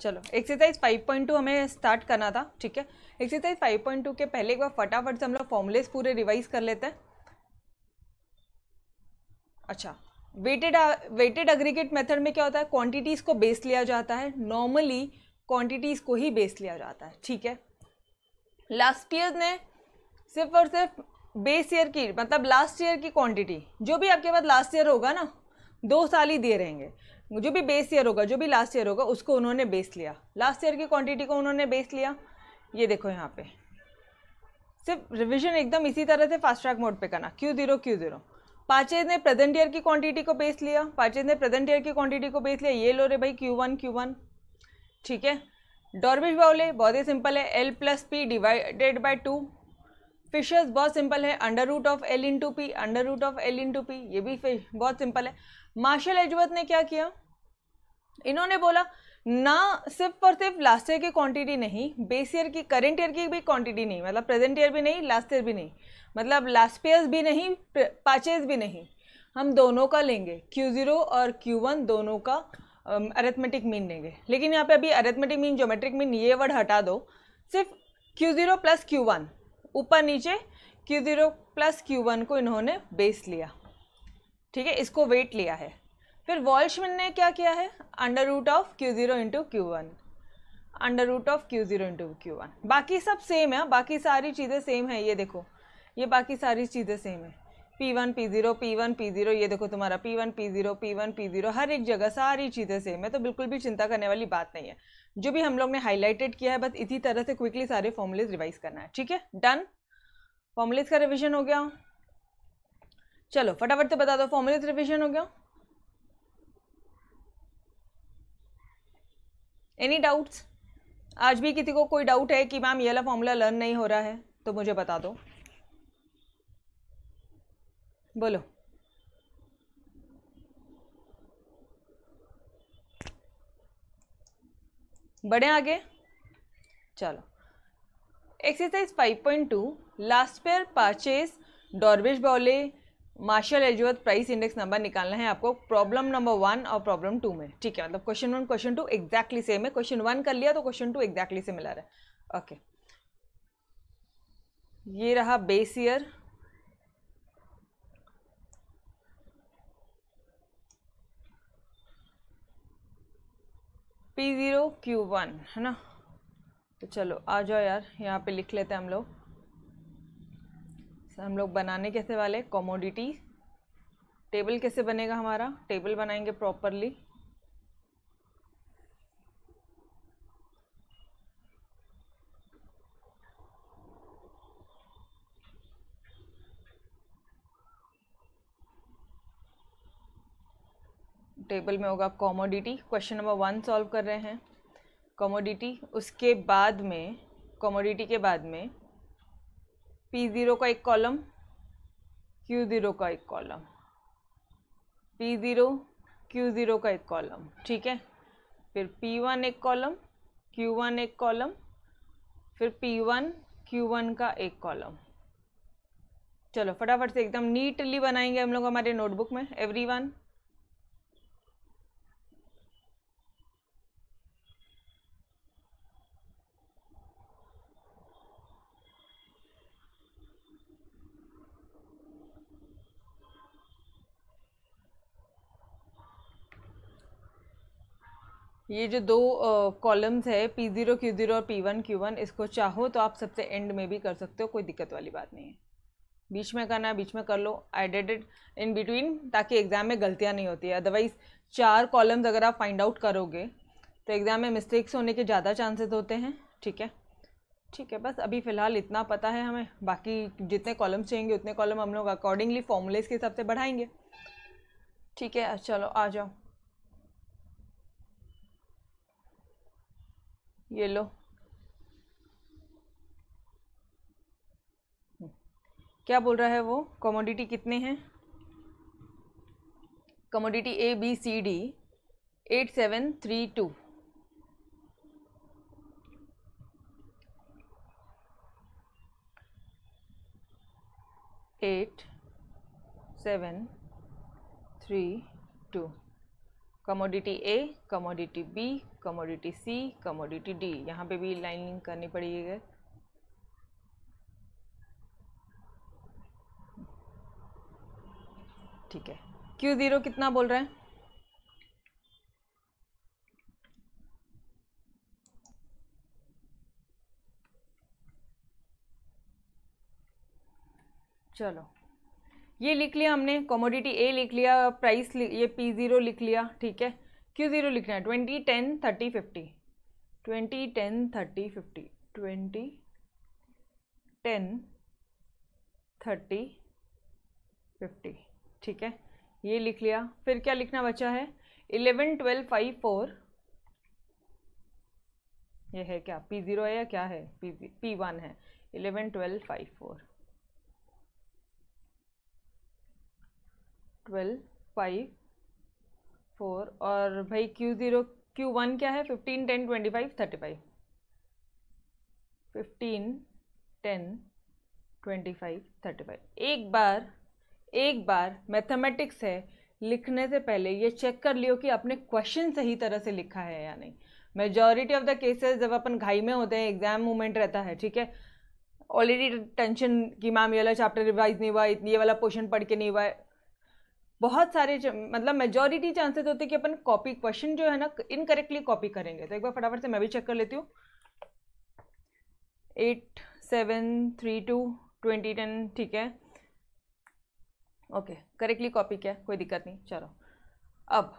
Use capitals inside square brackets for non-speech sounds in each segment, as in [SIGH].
चलो एक्सरसाइज 5.2 हमें स्टार्ट करना था ठीक है एक्सरसाइज 5.2 के पहले एक बार फटाफट से हम लोग फॉर्मुलेस पूरे रिवाइज कर लेते हैं अच्छा वेटेड वेटेड एग्रीगेट मेथड में क्या होता है क्वांटिटीज़ को बेस लिया जाता है नॉर्मली क्वांटिटीज़ को ही बेस लिया जाता है ठीक है लास्ट ईयर ने सिर्फ और सिर्फ बेस ईयर की मतलब लास्ट ईयर की क्वांटिटी जो भी आपके पास लास्ट ईयर होगा ना दो साल ही दिए रहेंगे जो भी बेस ईयर होगा जो भी लास्ट ईयर होगा उसको उन्होंने बेस लिया लास्ट ईयर की क्वांटिटी को उन्होंने बेस लिया ये देखो यहाँ पे सिर्फ रिवीजन एकदम इसी तरह से फास्ट ट्रैक मोड पे करना Q zero Q zero Paasche's ने प्रेजेंट ईयर की क्वांटिटी को बेस लिया पाचेज ने प्रेजेंट ईयर की क्वांटिटी को बेस लिया ये लो रे भाई क्यू वन क्यू वन ठीक है डॉर्बिश बाउले बहुत ही सिंपल है L plus P divided by two Fisher's बहुत सिंपल है under root of L into P under root of L into P ये भी फिश बहुत सिंपल है मार्शल एजवर्थ ने क्या किया इन्होंने बोला ना सिर्फ और सिर्फ लास्ट ईयर की क्वांटिटी नहीं बेस ईयर की करंट ईयर की भी क्वांटिटी नहीं मतलब प्रेजेंट ईयर भी नहीं लास्ट ईयर भी नहीं मतलब लास्ट पेयर्स भी नहीं पाचेज भी नहीं हम दोनों का लेंगे क्यू ज़ीरो और क्यू वन दोनों का अरेथमेटिक um, मीन लेंगे लेकिन यहाँ पे अभी अरेथमेटिक मीन ज्योमेट्रिक मीन ये वर्ड हटा दो सिर्फ Q zero plus Q one ऊपर नीचे Q zero plus Q one को इन्होंने बेस लिया ठीक है इसको वेट लिया है फिर वॉल्शमैन ने क्या किया है under root of Q zero into Q one under root of Q zero into Q one बाकी सब सेम है बाकी सारी चीज़ें सेम है ये देखो ये बाकी सारी चीज़ें सेम है P one P zero P one P zero ये देखो तुम्हारा P one P zero P one P zero हर एक जगह सारी चीज़ें सेम है तो बिल्कुल भी चिंता करने वाली बात नहीं है जो भी हम लोग ने हाईलाइटेड किया है बस इसी तरह से क्विकली सारे फॉर्मूलेज रिवाइज करना है ठीक है डन फॉर्मूलेज का रिविजन हो गया चलो फटाफट से बता दो फॉर्मूले से रिविजन हो गया एनी डाउट्स आज भी किसी को कोई डाउट है कि मैम ये वाला फॉर्मूला लर्न नहीं हो रहा है तो मुझे बता दो बोलो बढ़े आगे चलो exercise 5.2 Laspeyres Paasche's Drobisch Bowley Marshall Edgeworth price index number निकालना है आपको प्रॉब्लम नंबर वन और प्रॉब्लम टू में ठीक है मतलब question one question two exactly same है क्वेश्चन वन कर लिया तो क्वेश्चन टू एक्जैक्टली से मिला रहा है ओके ये रहा base year P zero Q one है ना तो चलो आ जाओ यार यहाँ पे लिख लेते हैं हम लोग सर हम लोग बनाने कैसे वाले कॉमोडिटी टेबल कैसे बनेगा हमारा टेबल बनाएंगे प्रॉपरली टेबल में होगा commodity question number one solve कर रहे हैं कॉमोडिटी उसके बाद में कॉमोडिटी के बाद में पी ज़ीरो का एक कॉलम क्यू ज़ीरो का एक column P zero Q zero का एक कॉलम ठीक है फिर पी वन एक कॉलम क्यू वन एक कॉलम फिर पी वन क्यू वन का एक कॉलम चलो फटाफट से एकदम नीटली बनाएंगे हम लोग हमारे नोटबुक में एवरी वन ये जो दो कॉलम्स है पी ज़ीरो क्यू ज़ीरो और पी वन क्यू वन इसको चाहो तो आप सबसे एंड में भी कर सकते हो कोई दिक्कत वाली बात नहीं है बीच में करना है बीच में कर लो I did it in between ताकि एग्ज़ाम में गलतियाँ नहीं होती है अदरवाइज़ चार कॉलम्स अगर आप फाइंड आउट करोगे तो एग्ज़ाम में मिस्टेक्स होने के ज़्यादा चांसेस होते हैं ठीक है ठीक है बस अभी फ़िलहाल इतना पता है हमें बाकी जितने कॉलम्स चाहेंगे उतने कॉलम हम लोग अकॉर्डिंगली फॉर्मूलेज के हिसाब से बढ़ाएंगे ठीक है चलो आ जाओ ये लो क्या बोल रहा है वो कमोडिटी कितने हैं commodity A B C D eight seven three two eight seven three two commodity A commodity B commodity C commodity D यहाँ पे भी लाइनिंग करनी पड़ेगी ठीक है क्यू ज़ीरो कितना बोल रहे हैं चलो ये लिख लिया हमने कॉमोडिटी ए लिख लिया प्राइस ये पी ज़ीरो लिख लिया ठीक है क्यू ज़ीरो लिखना है twenty ten thirty fifty twenty ten thirty fifty twenty ten thirty fifty ठीक है ये लिख लिया फिर क्या लिखना बचा है इलेवन ट्वेल्व फाइव फोर ये है क्या पी ज़ीरो है या क्या है पी पी वन है eleven twelve five four twelve five four और भाई क्यू ज़ीरो क्यू वन क्या है fifteen ten twenty five thirty five fifteen ten twenty five thirty five एक बार एक बार मैथमेटिक्स है लिखने से पहले ये चेक कर लियो कि आपने क्वेश्चन सही तरह से लिखा है या नहीं मेजॉरिटी ऑफ द केसेस जब अपन घाई में होते हैं एग्जाम मोमेंट रहता है ठीक है ऑलरेडी टेंशन कि मैम ये वाला चैप्टर रिवाइज नहीं हुआ ये वाला पोर्शन पढ़ के नहीं हुआ है बहुत सारे मतलब मेजोरिटी चांसेस होते हैं कि अपन कॉपी क्वेश्चन जो है ना इनकरेक्टली कॉपी करेंगे तो एक बार फटाफट से मैं भी चेक कर लेती हूँ eight seven three two twenty ten ठीक है ओके करेक्टली कॉपी किया कोई दिक्कत नहीं चलो अब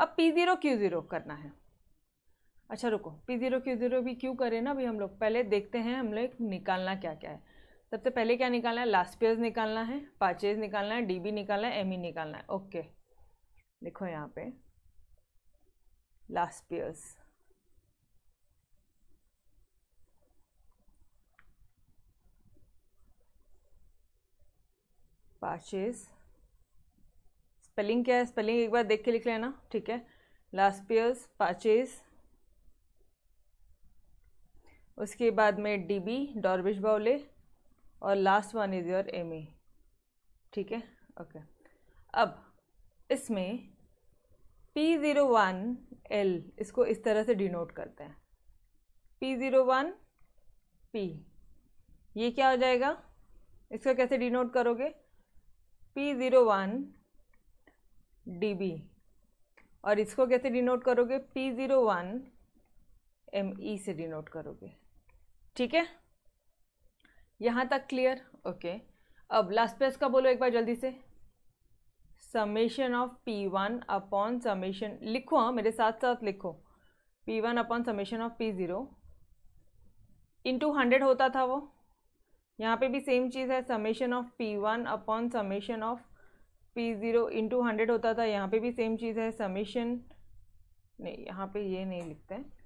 अब पी ज़ीरो क्यू ज़ीरो करना है अच्छा रुको पी ज़ीरो क्यू ज़ीरो भी क्यों करें ना अभी हम लोग पहले देखते हैं हम लोग निकालना क्या क्या है सबसे पहले क्या निकालना है लास्ट पेयर्स निकालना है पाचेज निकालना है डीबी निकालना है एमई e निकालना है ओके लिखो यहाँ पे लास्ट पेयर्स पाचेज स्पेलिंग क्या है स्पेलिंग एक बार देख के लिख लेना ठीक है लास्ट पेयर्स पाचेज उसके बाद में डीबी डॉर्बिश बाउले और last one is your M A ठीक है ओके अब इसमें पी ज़ीरो वन एल इसको इस तरह से डिनोट करते हैं पी ज़ीरो वन पी ये क्या हो जाएगा इसका कैसे डिनोट करोगे P zero one D B और इसको कैसे डिनोट करोगे P zero one M E से डिनोट करोगे ठीक है यहाँ तक क्लियर ओके अब लास्ट प्रेस का बोलो एक बार जल्दी से summation of P one upon summation लिखो हाँ मेरे साथ साथ लिखो P one upon summation of P zero into hundred होता था वो यहाँ पे भी सेम चीज़ है summation of P one upon summation of P zero into hundred होता था यहाँ पे भी सेम चीज़ है समेशन नहीं यहाँ पे ये नहीं लिखते हैं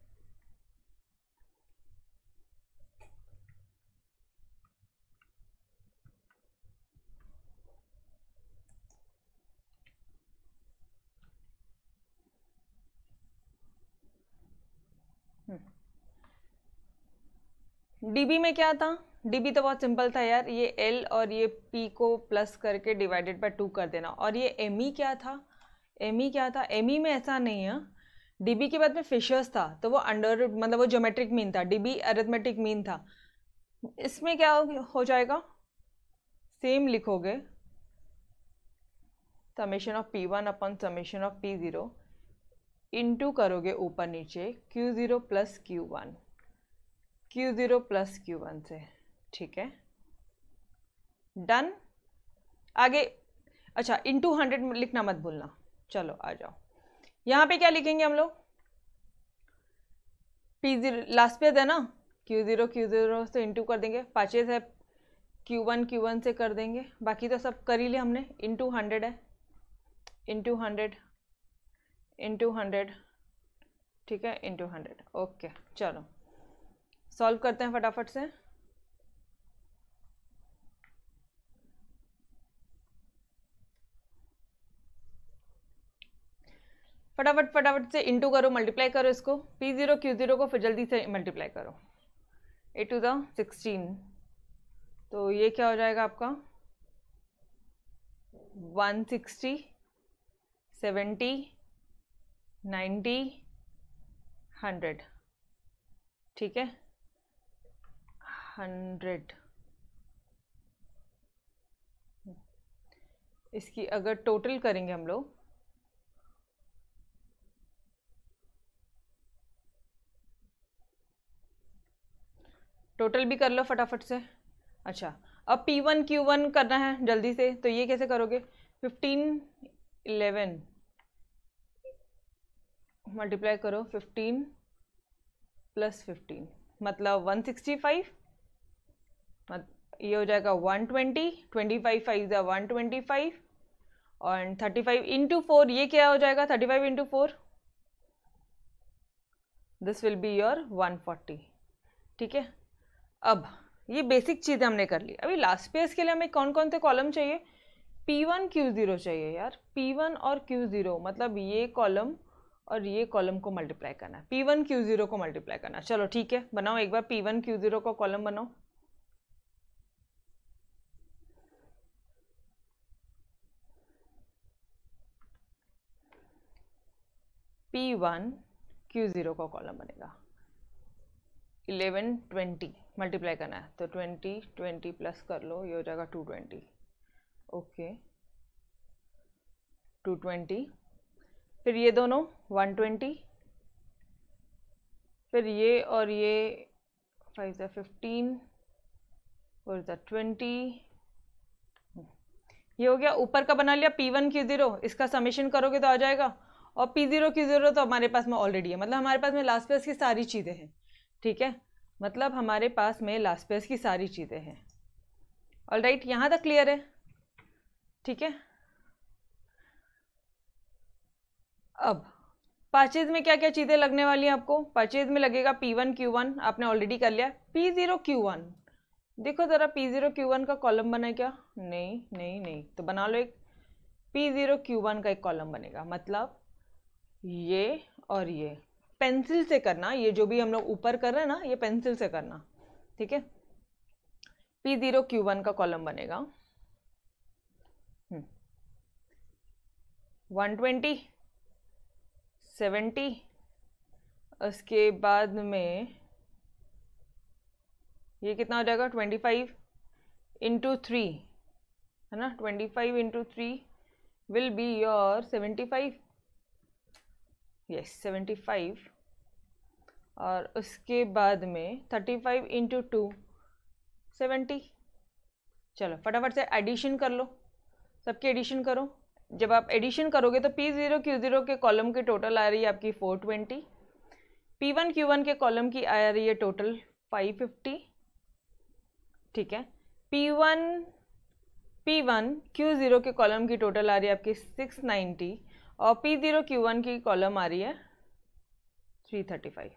डीबी में क्या था डीबी तो बहुत सिंपल था यार ये एल और ये पी को प्लस करके डिवाइडेड बाय टू कर देना और ये एम ई e क्या था एम ई e क्या था एम ई e में ऐसा नहीं है डीबी के बाद में फिशर्स था तो वो अंडर मतलब वो ज्योमेट्रिक मीन था डीबी अरेथमेटिक मीन था इसमें क्या हो जाएगा सेम लिखोगे summation of P one upon summation of P zero into करोगे ऊपर नीचे Q zero plus Q one Q zero plus Q one से ठीक है डन आगे अच्छा इन टू हंड्रेड लिखना मत भूलना चलो आ जाओ यहाँ पे क्या लिखेंगे हम लोग पी जीरो लास्ट पे है ना क्यू ज़ीरो क्यू ज़ीरो से इंटू कर देंगे पाचेज से क्यू वन क्यू वन से कर देंगे बाकी तो सब कर ही लिया हमने इन टू हंड्रेड है into hundred into hundred ठीक है इन टू हंड्रेड ओके चलो सॉल्व करते हैं फटाफट से फटाफट फटाफट से इंटू करो मल्टीप्लाई करो इसको पी ज़ीरो क्यू ज़ीरो को फिर जल्दी से मल्टीप्लाई करो ए टू द सिक्सटीन तो ये क्या हो जाएगा आपका one sixty seventy ninety hundred ठीक है हंड्रेड इसकी अगर टोटल करेंगे हम लोग टोटल भी कर लो फटाफट से अच्छा अब P1 Q1 करना है जल्दी से तो ये कैसे करोगे फिफ्टीन इलेवन मल्टीप्लाई करो फिफ्टीन प्लस फिफ्टीन मतलब वन सिक्सटी फाइव ये हो जाएगा 120 ट्वेंटी ट्वेंटी फाइव फाइव ज़ा वन ट्वेंटी फाइव और थर्टी फाइव इंटू फोर ये क्या हो जाएगा thirty five into four this will be your one forty ठीक है अब ये बेसिक चीज़ें हमने कर ली अभी लास्ट पेज के लिए हमें कौन कौन से कॉलम चाहिए पी वन क्यू ज़ीरो चाहिए यार पी वन और क्यू ज़ीरो मतलब ये कॉलम और ये कॉलम को मल्टीप्लाई करना है पी वन क्यू ज़ीरो को मल्टीप्लाई करना चलो ठीक है बनाओ एक बार पी वन क्यू ज़ीरो का कॉलम बनाओ पी वन क्यू ज़ीरो का कॉलम बनेगा इलेवन ट्वेंटी मल्टीप्लाई करना है तो ट्वेंटी ट्वेंटी प्लस कर लो ये हो जाएगा two twenty okay two twenty फिर ये दोनों वन ट्वेंटी फिर ये और ये फाइव ज़ा फिफ्टीन और ज़ा ट्वेंटी ये हो गया ऊपर का बना लिया पी वन क्यू ज़ीरो इसका समीशन करोगे तो आ जाएगा और पी जीरो की ज़ीरो तो हमारे पास में ऑलरेडी है मतलब हमारे पास में लास्ट पेस की सारी चीज़ें हैं ठीक है मतलब हमारे पास में लास्ट पेस की सारी चीज़ें हैं ऑल राइट यहाँ तक क्लियर है ठीक है अब पाचेज में क्या क्या चीज़ें लगने वाली हैं आपको पाचेज में लगेगा पी वन क्यू वन आपने ऑलरेडी कर लिया पी ज़ीरो क्यू वन देखो ज़रा पी ज़ीरो क्यू वन का कॉलम बना क्या नहीं नहीं नहीं तो बना लो एक पी ज़ीरो क्यू वन का एक कॉलम बनेगा मतलब ये और ये पेंसिल से करना ये जो भी हम लोग ऊपर कर रहे हैं ना ये पेंसिल से करना ठीक है पी जीरो क्यू वन का कॉलम बनेगा वन ट्वेंटी सेवेंटी उसके बाद में ये कितना हो जाएगा ट्वेंटी फाइव इंटू थ्री है ना twenty five into three will be your seventy five yes seventy five और उसके बाद में thirty five into two seventy चलो फटाफट से एडिशन कर लो सबकी एडिशन करो जब आप एडिशन करोगे तो पी ज़ीरो क्यू ज़ीरो के कॉलम की टोटल आ रही है आपकी four twenty P one Q one के कॉलम की आ रही है टोटल फाइव फिफ्टी ठीक है P one P one Q zero के कॉलम की टोटल आ रही है आपकी सिक्स नाइन्टी और पी ज़ीरो क्यू वन की कॉलम आ रही है थ्री थर्टी फाइव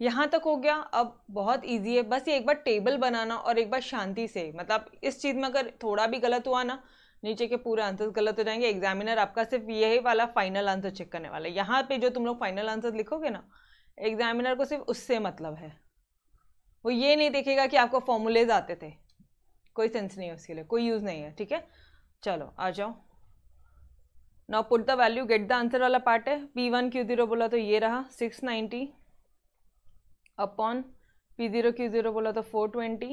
यहाँ तक हो गया अब बहुत इजी है बस ये एक बार टेबल बनाना और एक बार शांति से मतलब इस चीज़ में अगर थोड़ा भी गलत हुआ ना नीचे के पूरे आंसर्स गलत हो जाएंगे एग्जामिनर आपका सिर्फ यही वाला फाइनल आंसर चेक करने वाला है यहाँ पे जो तुम लोग फाइनल आंसर लिखोगे ना एग्जामिनर को सिर्फ उससे मतलब है वो ये नहीं देखेगा कि आपको फॉर्मूलेज आते थे कोई सेंस नहीं है उसके लिए कोई यूज़ नहीं है ठीक है चलो आ जाओ now put the value get the answer वाला पार्ट है पी वन क्यू ज़ीरो बोला तो ये रहा six ninety upon P zero Q zero बोला तो four twenty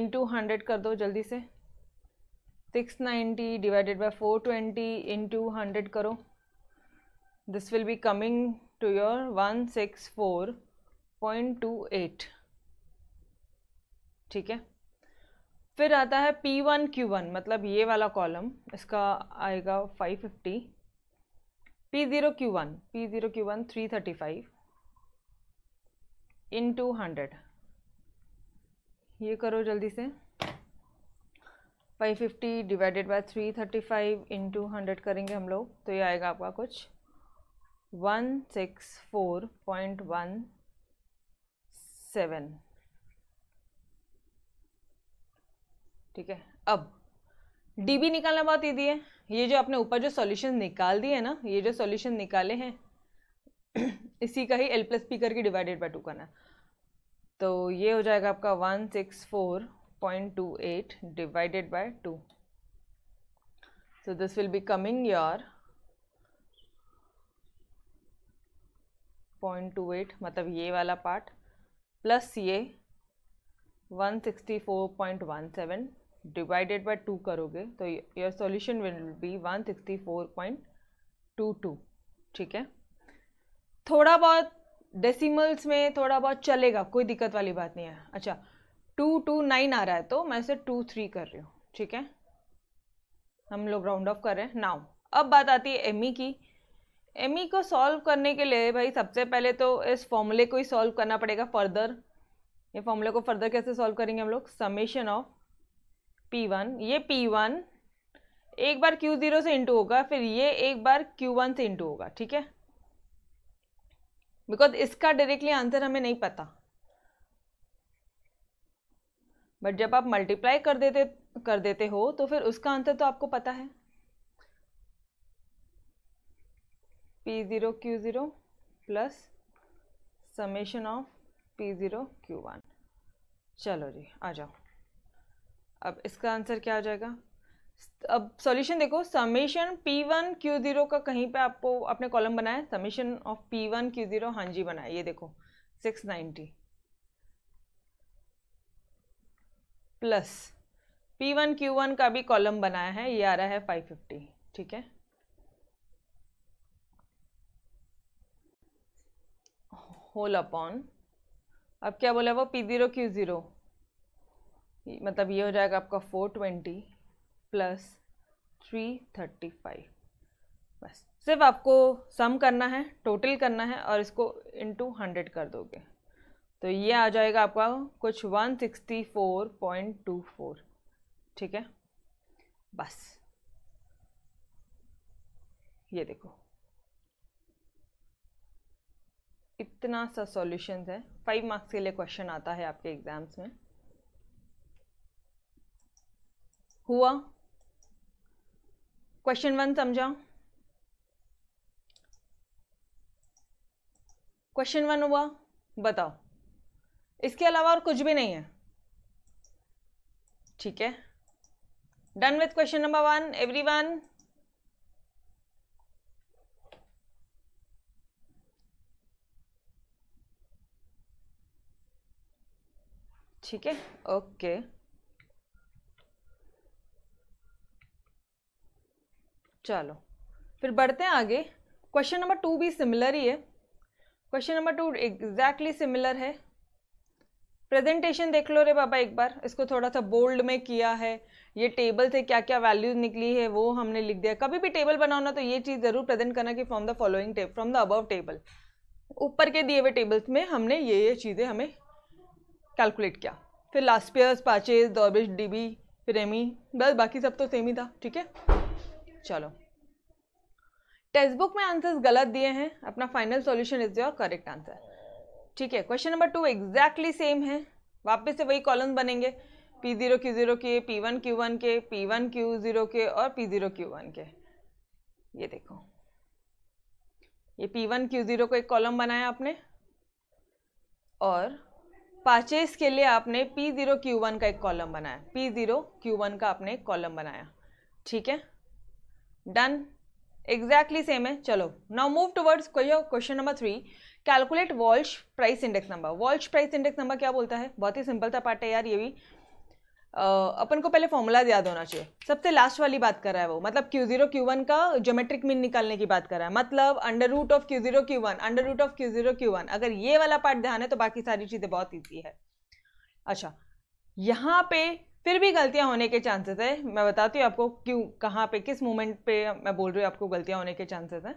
into hundred कर दो जल्दी से six ninety divided by four twenty into hundred करो this will be coming to your one six four point two eight ठीक है फिर आता है पी वन क्यू वन मतलब ये वाला कॉलम इसका आएगा five fifty P zero Q one P zero Q one three thirty five into hundred ये करो जल्दी से five fifty divided by three thirty five into hundred करेंगे हम लोग तो ये आएगा आपका कुछ one six four point one seven ठीक है अब डीबी निकालना बहुत ईजी है ये जो आपने ऊपर जो सॉल्यूशन निकाल दिए ना ये जो सॉल्यूशन निकाले हैं [CLEARS THROAT] इसी का ही एल प्लस पी करके डिवाइडेड बाय टू करना है तो ये हो जाएगा आपका one six four point two eight divided by two so this will be coming your point two eight मतलब ये वाला पार्ट प्लस ये one one sixty four point seven divided by two करोगे तो योर सॉल्यूशन विल बी 164.22 ठीक है थोड़ा बहुत डेसिमल्स में थोड़ा बहुत चलेगा कोई दिक्कत वाली बात नहीं है अच्छा टू टू नाइन आ रहा है तो मैं इसे टू थ्री कर रही हूँ ठीक है हम लोग राउंड ऑफ कर रहे हैं नाउ अब बात आती है एम e की एम e को सॉल्व करने के लिए भाई सबसे पहले तो इस फॉर्मूले को ही सॉल्व करना पड़ेगा फर्दर ये फॉर्मूले को फर्दर कैसे सॉल्व करेंगे हम लोग समेशन ऑफ पी वन ये पी वन एक बार क्यू ज़ीरो से इंटू होगा फिर ये एक बार क्यू वन से इंटू होगा ठीक है बिकॉज इसका डायरेक्टली आंसर हमें नहीं पता बट जब आप मल्टीप्लाई कर देते कर देते हो तो फिर उसका आंसर तो आपको पता है P zero Q zero plus summation of P zero Q one चलो जी आ जाओ अब इसका आंसर क्या आ जाएगा अब सॉल्यूशन देखो summation P one Q zero का कहीं पे आपको आपने कॉलम बनाया summation of P one Q zero हाँ जी बनाया ये देखो six ninety plus P one Q one का भी कॉलम बनाया है ये आ रहा है फाइव फिफ्टी ठीक है होल अपॉन अब क्या बोला वो पी ज़ीरो क्यू ज़ीरो मतलब ये हो जाएगा आपका four twenty plus three thirty five बस सिर्फ आपको सम करना है टोटल करना है और इसको इनटू हंड्रेड कर दोगे तो ये आ जाएगा आपका कुछ one sixty four point two four ठीक है बस ये देखो इतना सा सॉल्यूशंस है फाइव मार्क्स के लिए क्वेश्चन आता है आपके एग्ज़ाम्स में हुआ क्वेश्चन वन समझा क्वेश्चन वन हुआ बताओ इसके अलावा और कुछ भी नहीं है ठीक है done with question number one everyone ठीक है ओके okay. चलो फिर बढ़ते हैं आगे क्वेश्चन नंबर टू भी सिमिलर ही है question number two exactly similar है प्रेजेंटेशन देख लो रे बाबा एक बार इसको थोड़ा सा बोल्ड में किया है ये टेबल से क्या क्या वैल्यूज निकली है वो हमने लिख दिया कभी भी टेबल बनाना तो ये चीज़ ज़रूर प्रेजेंट करना कि from the following table from the above table ऊपर के दिए हुए टेबल्स में हमने ये ये चीज़ें हमें कैलकुलेट किया फिर Laspeyres Paasche's Drobisch DB फिर एमी बस बाकी सब तो सेम ही था ठीक है चलो टेक्स्ट बुक में आंसर्स गलत दिए हैं अपना final solution is your correct answer ठीक है question number two exactly same है वापस से वही कॉलम बनेंगे पी जीरो क्यू जीरो के पी वन क्यू वन के पी वन क्यू जीरो के और पी जीरो क्यू वन के ये देखो ये पी वन क्यू जीरो को एक कॉलम बनाया आपने और पाचेस के लिए आपने पी जीरो क्यू वन का एक कॉलम बनाया पी जीरो क्यू वन का आपने एक कॉलम बनाया ठीक है डन एग्जैक्टली सेम है चलो now move towards question number three calculate Walsh price index number Walsh price index number क्या बोलता है बहुत ही सिंपल था पार्ट है यार ये भी uh, अपन को पहले फॉर्मूला याद होना चाहिए सबसे लास्ट वाली बात कर रहा है वो मतलब क्यू जीरो क्यू वन का जोमेट्रिक मीन निकालने की बात कर रहा है मतलब under root of Q zero Q one under root of Q zero Q one अगर ये वाला पार्ट ध्यान है तो बाकी सारी चीज़ें बहुत ईजी है अच्छा यहाँ पे फिर भी गलतियां होने के चांसेस है मैं बताती हूँ आपको क्यों कहाँ पे किस मोमेंट पे मैं बोल रही हूँ आपको गलतियां होने के चांसेस हैं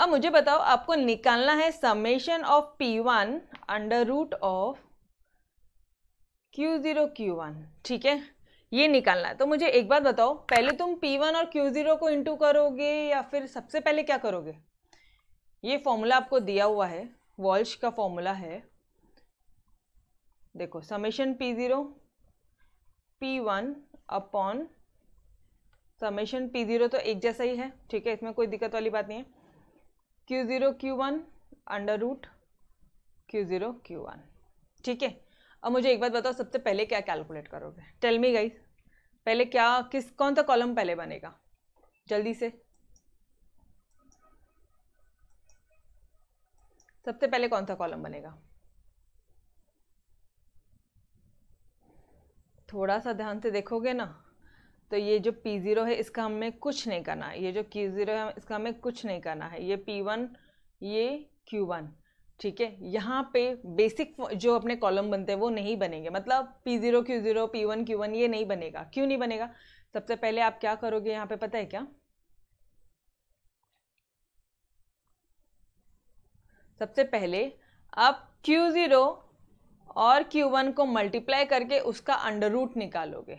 अब मुझे बताओ आपको निकालना है summation of P one under root of Q one ठीक है ये निकालना है तो मुझे एक बात बताओ पहले तुम पी वन और क्यू जीरो को इंटू करोगे या फिर सबसे पहले क्या करोगे ये फॉर्मूला आपको दिया हुआ है वॉल्श का फॉर्मूला है देखो summation P zero P one upon summation P zero तो एक जैसा ही है ठीक है इसमें कोई दिक्कत वाली बात नहीं है Q zero Q one under root Q zero Q one ठीक है अब मुझे एक बात बताओ सबसे पहले क्या कैलकुलेट करोगे टेल मी गाइस पहले क्या किस कौन सा कॉलम पहले बनेगा जल्दी से सबसे पहले कौन सा कॉलम बनेगा थोड़ा सा ध्यान से देखोगे ना तो ये जो पी ज़ीरो है इसका हमें कुछ नहीं करना है ये जो क्यू ज़ीरो है इसका हमें कुछ नहीं करना है ये पी वन ये क्यू वन ठीक है यहाँ पे बेसिक जो अपने कॉलम बनते हैं वो नहीं बनेंगे मतलब P zero Q zero P one Q one ये नहीं बनेगा क्यों नहीं बनेगा सबसे पहले आप क्या करोगे यहाँ पे पता है क्या सबसे पहले आप Q0 और Q1 को मल्टीप्लाई करके उसका अंडर रूट निकालोगे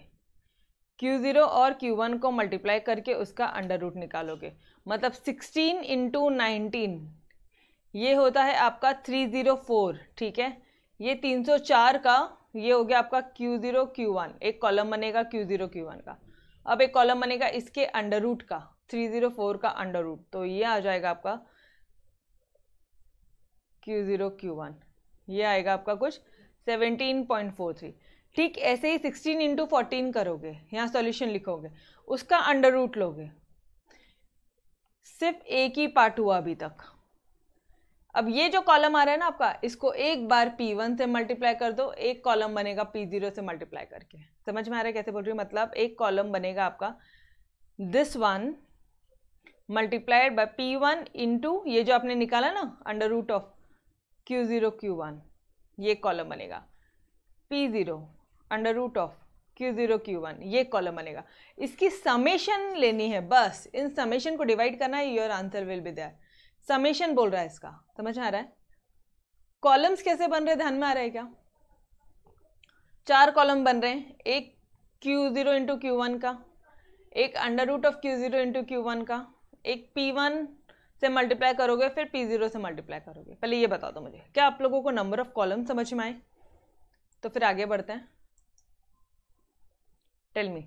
Q0 और Q1 को मल्टीप्लाई करके उसका अंडर रूट निकालोगे मतलब 16 इंटू नाइनटीन ये होता है आपका 304 ठीक है ये 304 का ये हो गया आपका Q0 Q1 एक कॉलम बनेगा Q0 Q1 का अब एक कॉलम बनेगा इसके अंडर रूट का 304 का अंडर रूट तो ये आ जाएगा आपका Q0 Q1 ये आएगा आपका कुछ 17.43 ठीक ऐसे ही 16 इंटू फोर्टीन करोगे यहाँ सॉल्यूशन लिखोगे उसका अंडर रूट लोगे सिर्फ एक ही पार्ट हुआ अभी तक अब ये जो कॉलम आ रहा है ना आपका इसको एक बार P1 से मल्टीप्लाई कर दो एक कॉलम बनेगा P0 से मल्टीप्लाई करके समझ में आ रहा है कैसे बोल रही हूँ मतलब एक कॉलम बनेगा आपका this one multiplied by P1 into ये जो आपने निकाला ना under root of Q0 Q1 ये कॉलम बनेगा P zero under root of Q zero Q one ये कॉलम बनेगा इसकी समेशन लेनी है बस इन समेशन को डिवाइड करना है your answer will be there summation बोल रहा है इसका समझ में आ रहा है कॉलम्स कैसे बन रहे ध्यान में आ रहा है क्या चार कॉलम बन रहे हैं एक Q zero into Q one का एक under root of Q zero into Q one का एक पी वन से मल्टीप्लाई करोगे फिर पी जीरो से मल्टीप्लाई करोगे पहले ये बता दो मुझे क्या आप लोगों को नंबर ऑफ कॉलम समझ में आए तो फिर आगे बढ़ते हैं टेल मी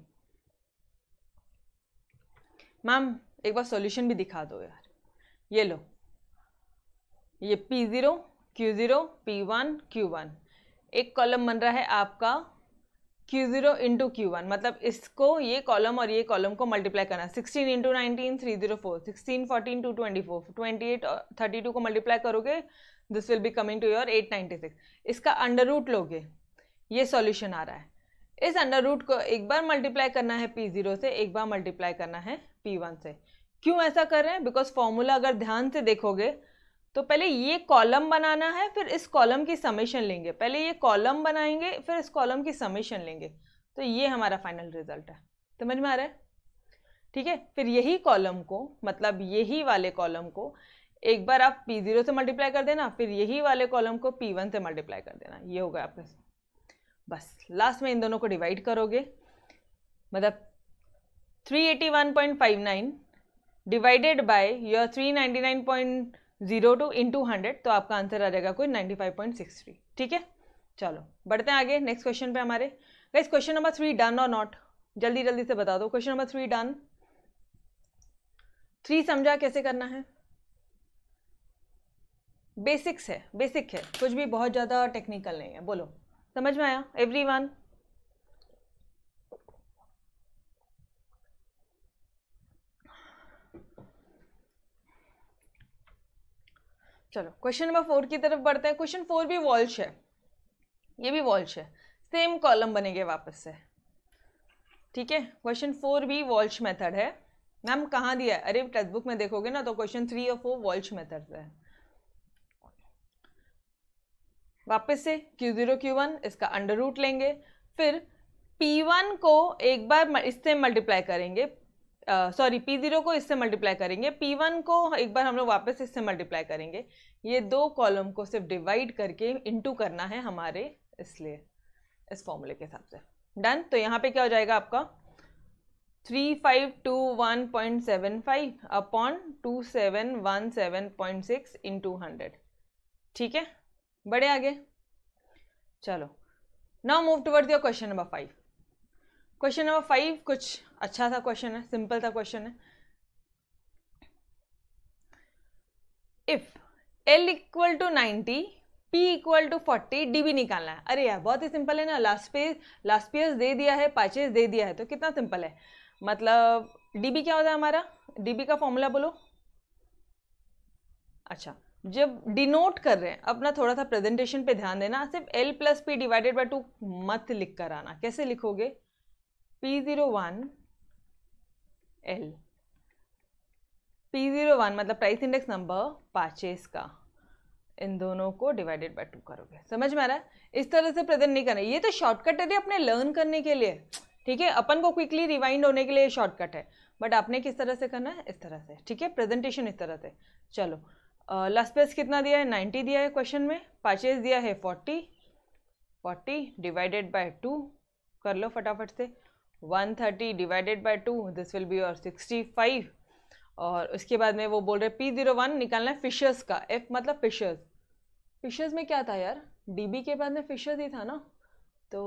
मैम एक बार सॉल्यूशन भी दिखा दो यार ये लो ये P zero zero Q P one Q one एक कॉलम बन रहा है आपका Q zero into Q one मतलब इसको ये कॉलम और ये कॉलम को मल्टीप्लाई करना sixteen into nineteen three zero four sixteen fourteen two twenty four twenty eight और थर्टी टू को मल्टीप्लाई करोगे this will be coming to your eight ninety six इसका अंडर रूट लोगे ये सॉल्यूशन आ रहा है इस अंडर रूट को एक बार मल्टीप्लाई करना है पी जीरो से एक बार मल्टीप्लाई करना है पी वन से क्यों ऐसा कर रहे हैं बिकॉज फॉर्मूला अगर ध्यान से देखोगे तो पहले ये कॉलम बनाना है फिर इस कॉलम की समेशन लेंगे पहले ये कॉलम बनाएंगे फिर इस कॉलम की समेशन लेंगे तो ये हमारा फाइनल रिजल्ट है समझ में आ रहा है ठीक है फिर यही कॉलम को मतलब यही वाले कॉलम को एक बार आप पी जीरो से मल्टीप्लाई कर देना फिर यही वाले कॉलम को पी वन से मल्टीप्लाई कर देना ये होगा आपके आपने बस लास्ट में इन दोनों को डिवाइड करोगे मतलब 381.59 divided by your point zero two into hundred तो आपका आंसर आ जाएगा कोई ninety five point six three ठीक है चलो बढ़ते हैं आगे नेक्स्ट क्वेश्चन पे हमारे guys question number three done और नॉट जल्दी जल्दी से बता दो question number three done three समझा कैसे करना है बेसिक्स है बेसिक है कुछ भी बहुत ज़्यादा टेक्निकल नहीं है बोलो समझ में आया एवरी वन चलो क्वेश्चन नंबर फोर की तरफ बढ़ते हैं क्वेश्चन फोर भी वॉल्श है ये भी वॉल्श है सेम कॉलम बनेंगे वापस से ठीक है क्वेश्चन फोर भी वॉल्श मेथड है मैम कहाँ दिया है अरे टेक्स्ट बुक में देखोगे ना तो क्वेश्चन थ्री और फोर वॉल्श मेथड है वापस से क्यू जीरो क्यू वन इसका अंडर रूट लेंगे फिर P1 को एक बार इससे मल्टीप्लाई करेंगे सॉरी पी ज़ीरो को इससे मल्टीप्लाई करेंगे पी वन को एक बार हम लोग वापस इससे मल्टीप्लाई करेंगे ये दो कॉलम को सिर्फ डिवाइड करके इंटू करना है हमारे इसलिए इस फॉर्मूले के हिसाब से डन तो यहाँ पे क्या हो जाएगा आपका three five two one point seven five upon two seven one seven point six into hundred ठीक है बड़े आगे चलो now move towards your question number five question number five कुछ अच्छा सा क्वेश्चन है सिंपल सा क्वेश्चन है if L equal to ninety P equal to forty D B निकालना है अरे यार बहुत ही सिंपल है ना लास्ट पे लास्ट पेयर्स दे दिया है पाचेज दे दिया है तो कितना सिंपल है मतलब डी बी क्या होता है हमारा डी बी का फॉर्मूला बोलो अच्छा जब डिनोट कर रहे हैं अपना थोड़ा सा प्रेजेंटेशन पे ध्यान देना सिर्फ L plus P divided by two मत लिख कर आना कैसे लिखोगे P zero one L P zero one मतलब प्राइस इंडेक्स नंबर पाचेस का इन दोनों को डिवाइडेड बाय टू करोगे समझ में आ रहा है इस तरह से प्रेजेंट नहीं करना ये तो शॉर्टकट है अपने लर्न करने के लिए ठीक है अपन को क्विकली रिवाइंड होने के लिए शॉर्टकट है बट आपने किस तरह से करना है इस तरह से ठीक है प्रेजेंटेशन इस तरह से चलो लास्ट पेज कितना दिया है नाइन्टी दिया है क्वेश्चन में पाचेस दिया है forty forty divided by two कर लो फटाफट से 130 divided by two this will be your 65 और उसके बाद में वो बोल रहे पी जीरो वन निकालना है फिशर्स का एफ मतलब फिशर्स फिशर्स में क्या था यार डीबी के बाद में फिशर्स ही था ना तो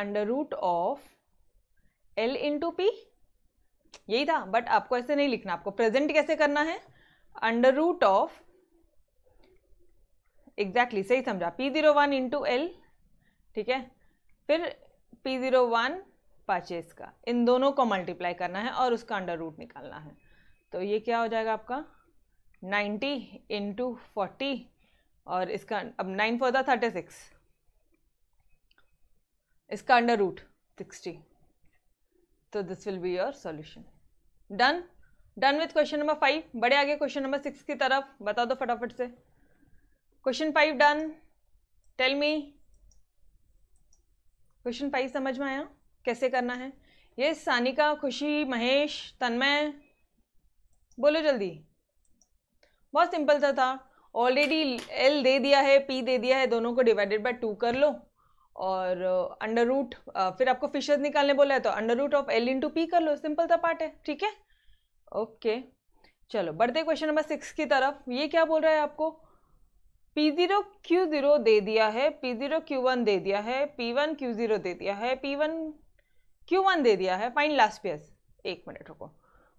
under root of L into P यही था बट आपको ऐसे नहीं लिखना आपको प्रेजेंट कैसे करना है अंडर रूट ऑफ एग्जैक्टली सही समझा P zero one into L ठीक है फिर पी ज़ीरो वन परचेज का इन दोनों को मल्टीप्लाई करना है और उसका अंडर रूट निकालना है तो ये क्या हो जाएगा आपका नाइन्टी इंटू फोर्टी और इसका अब नाइन फोर था थर्टी सिक्स इसका अंडर रूट सिक्सटी तो this will be your solution done done with question number five बड़े आगे क्वेश्चन नंबर सिक्स की तरफ बता दो फटाफट से question five done tell me question five समझ में आया कैसे करना है ये सानिका खुशी महेश तन्मय बोलो जल्दी बहुत सिंपल सा था ऑलरेडी एल दे दिया है पी दे दिया है दोनों को डिवाइडेड बाय टू कर लो और अंडर uh, रूट uh, फिर आपको फिशर्स निकालने बोला है तो under root of L into P कर लो सिंपल सा पार्ट है ठीक है ओके चलो बढ़ते क्वेश्चन नंबर सिक्स की तरफ ये क्या बोल रहा है आपको पी ज़ीरो क्यू ज़ीरो दे दिया है पी ज़ीरो क्यू वन दे दिया है पी वन क्यू ज़ीरो दे दिया है पी वन क्यू वन दे दिया है फाइन लास्ट पेयर एक मिनट रुको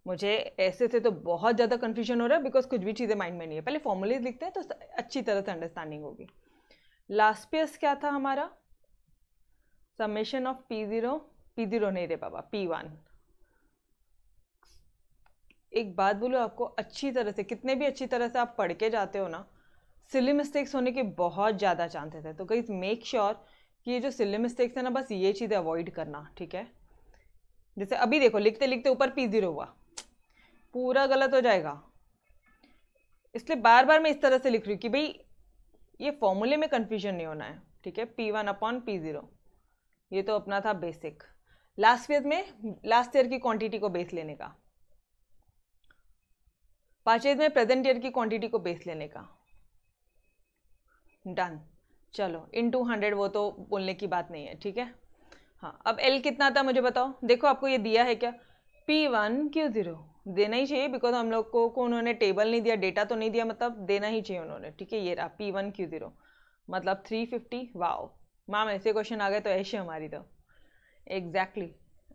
मुझे ऐसे से तो बहुत ज़्यादा कन्फ्यूजन हो रहा है बिकॉज कुछ भी चीज़ें माइंड में नहीं है पहले फॉर्मूलेज लिखते हैं तो अच्छी तरह से अंडरस्टैंडिंग होगी लास्ट पेयर्स क्या था हमारा summation of P zero P zero नहीं रे बाबा पी वन एक बात बोलो आपको अच्छी तरह से कितने भी अच्छी तरह से आप पढ़ के जाते हो ना सिली मिस्टेक्स होने के बहुत ज़्यादा चांसेस है तो गई मेक श्योर कि ये जो सिली मिस्टेक्स है ना बस ये चीज़ें अवॉइड करना ठीक है जैसे अभी देखो लिखते लिखते ऊपर पी ज़ीरो हुआ पूरा गलत हो जाएगा इसलिए बार बार मैं इस तरह से लिख रही हूँ कि भाई ये फॉर्मूले में कन्फ्यूजन नहीं होना है ठीक है P one upon P zero ये तो अपना था बेसिक लास्ट ईयर में लास्ट ईयर की क्वांटिटी को बेस लेने का पाँच ईयर में प्रेजेंट ईयर की क्वांटिटी को बेस लेने का डन चलो इन टू हंड्रेड वो तो बोलने की बात नहीं है ठीक है हाँ अब एल कितना था मुझे बताओ देखो आपको ये दिया है क्या पी वन क्यू ज़ीरो देना ही चाहिए बिकॉज हम लोग को को उन्होंने टेबल नहीं दिया डेटा तो नहीं दिया मतलब देना ही चाहिए उन्होंने ठीक है ये रहा पी वन क्यू ज़ीरो मतलब थ्री फिफ्टी वाओ मैम ऐसे क्वेश्चन आ गए तो ऐसे हमारी तो exactly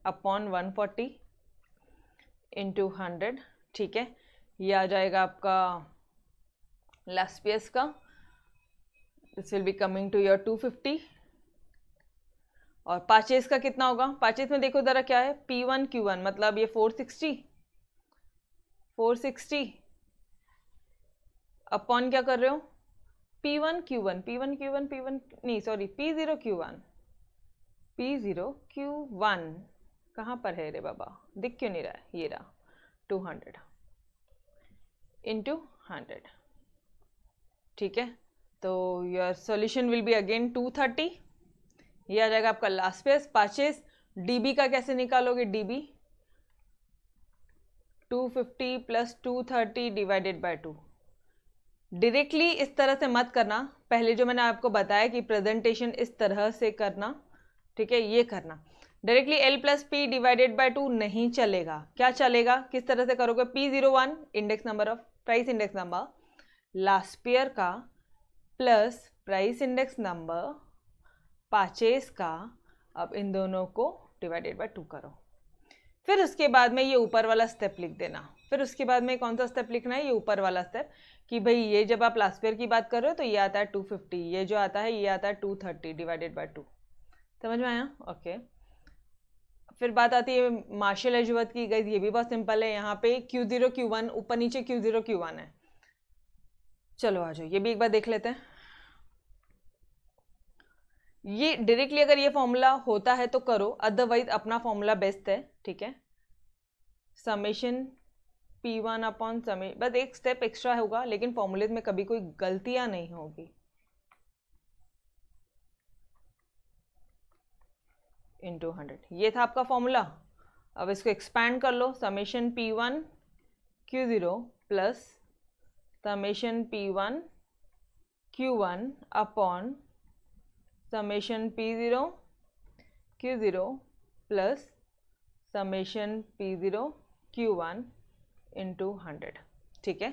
upon one forty into hundred ठीक है ये आ जाएगा आपका लस्पियस का this will be coming to your 250 और पाचेस का कितना होगा पाचेस में देखो ज़रा क्या है पी वन क्यू वन मतलब ये four sixty four sixty upon क्या कर रहे हो P one Q one P one Q one P one नहीं sorry P zero Q one P zero Q one कहाँ पर है रे बाबा दिख क्यों नहीं रहा है ये रहा टू हंड्रेड इंटू हंड्रेड ठीक है तो your solution will be again 230 ये आ जाएगा आपका लास्ट पेज पाचेस डीबी का कैसे निकालोगे DB fifty plus thirty divided by two directly इस तरह से मत करना पहले जो मैंने आपको बताया कि प्रेजेंटेशन इस तरह से करना ठीक है ये करना directly L plus P divided by two नहीं चलेगा क्या चलेगा किस तरह से करोगे P zero one index number of price index number Laspeyres का plus price index number Paasche's का अब इन दोनों को डिवाइडेड बाय टू करो फिर उसके बाद में ये ऊपर वाला स्टेप लिख देना फिर उसके बाद में कौन सा स्टेप लिखना है ये ऊपर वाला स्टेप कि भाई ये जब आप लास्ट ईयर की बात कर रहे हो तो ये आता है टू फिफ्टी ये जो आता है ये आता है two thirty divided by two समझ में आया ओके फिर बात आती है मार्शल एजुवत की गई ये भी बहुत सिंपल है यहाँ पे क्यू ज़ीरो क्यू वन ऊपर नीचे क्यू जीरो क्यू वन है चलो आ जाओ ये भी एक बार देख लेते हैं ये डायरेक्टली अगर ये फॉर्मूला होता है तो करो अदरवाइज अपना फॉर्मूला बेस्ट है ठीक है समेशन पी वन अपॉन समे बस एक स्टेप एक्स्ट्रा होगा लेकिन फॉर्मूले में कभी कोई गलतियां नहीं होगी इंटू हंड्रेड ये था आपका फॉर्मूला अब इसको एक्सपैंड कर लो summation P one Q zero plus summation P1 Q1 upon summation P0 Q0 plus summation P0 Q1 into 100 ठीक है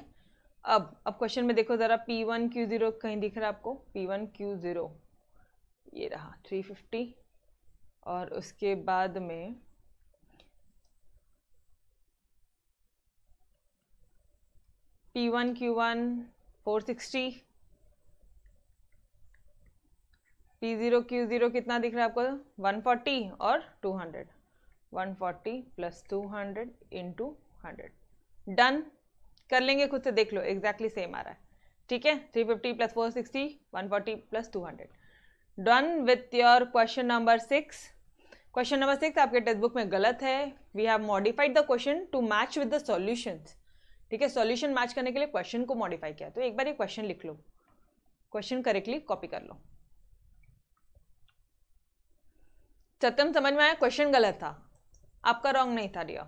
अब अब क्वेश्चन में देखो ज़रा P1 Q0 कहीं दिख रहा है आपको P1 Q0 ये रहा 350 और उसके बाद में P one Q one four sixty P zero Q zero कितना दिख रहा है आपको वन फोर्टी और two hundred one forty plus two hundred two hundred done कर लेंगे खुद से देख लो एग्जैक्टली सेम आ रहा है ठीक है three fifty plus four sixty one forty plus two hundred done with your question number six question number six आपके टेक्स बुक में गलत है we have modified the question to match with the solutions ठीक है solution match करने के लिए question को मॉडिफाई किया तो एक बार ये क्वेश्चन लिख लो क्वेश्चन करेक्टली कॉपी कर लो सत्यम समझ में आया क्वेश्चन गलत था आपका रॉन्ग नहीं था रिया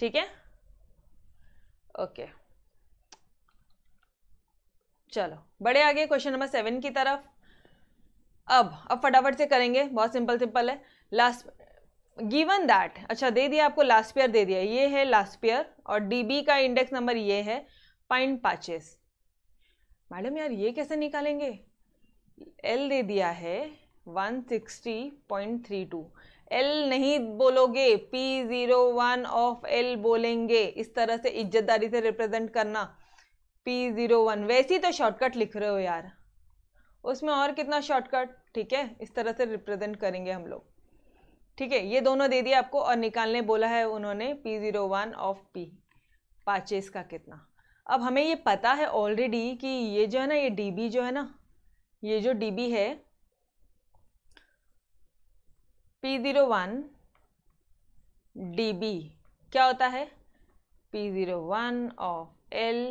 ठीक है ओके चलो बड़े आगे क्वेश्चन नंबर सेवन की तरफ अब अब फटाफट से करेंगे बहुत सिंपल सिंपल है लास्ट गिवन दैट अच्छा दे दिया आपको लास्ट पेयर दे दिया ये है लास्ट पेयर और डीबी का इंडेक्स नंबर ये है पॉइंट पाचेस मैडम यार ये कैसे निकालेंगे एल दे दिया है one sixty point three two L नहीं बोलोगे P zero one of L बोलेंगे इस तरह से इज्जतदारी से रिप्रेजेंट करना पी ज़ीरो वन वैसी तो शॉर्टकट लिख रहे हो यार उसमें और कितना शॉर्टकट ठीक है इस तरह से रिप्रेजेंट करेंगे हम लोग ठीक है ये दोनों दे दिया आपको और निकालने बोला है उन्होंने P zero one of P Paasche's का कितना अब हमें ये पता है ऑलरेडी कि ये जो है ना ये डी जो है ना ये जो डी है पी ज़ीरो वन डी क्या होता है P zero one of L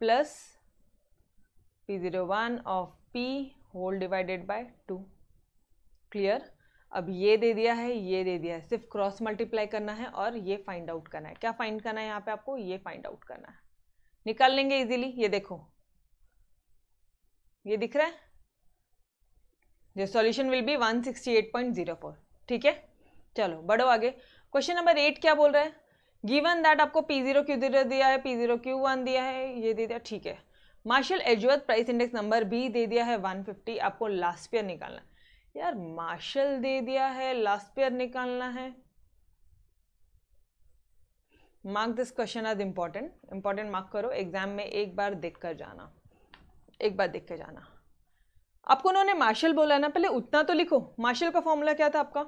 plus P zero one of P whole divided by two clear अब ये दे दिया है ये दे दिया है सिर्फ क्रॉस मल्टीप्लाई करना है और ये फाइंड आउट करना है क्या फाइंड करना है यहाँ पे आपको ये फाइंड आउट करना है निकाल लेंगे इजीली ये देखो ये दिख रहा है ये सॉल्यूशन विल बी 168.04 ठीक है चलो बढ़ो आगे क्वेश्चन नंबर एट क्या बोल रहा है गिवन दैट आपको पी जीरो क्यू जीरो दिया है पी जीरो क्यू वन दिया है ये दे दिया ठीक है Marshall Edgeworth price index number भी दे दिया है फिफ्टी आपको लास्ट पेयर निकालना है यार मार्शल दे दिया है लास्ट पेयर निकालना है मार्क दिस क्वेश्चन आज इम्पॉर्टेंट इम्पॉर्टेंट मार्क करो एग्जाम में एक बार देख कर जाना एक बार देख कर जाना आपको उन्होंने मार्शल बोला ना पहले उतना तो लिखो मार्शल का फॉर्मूला क्या था आपका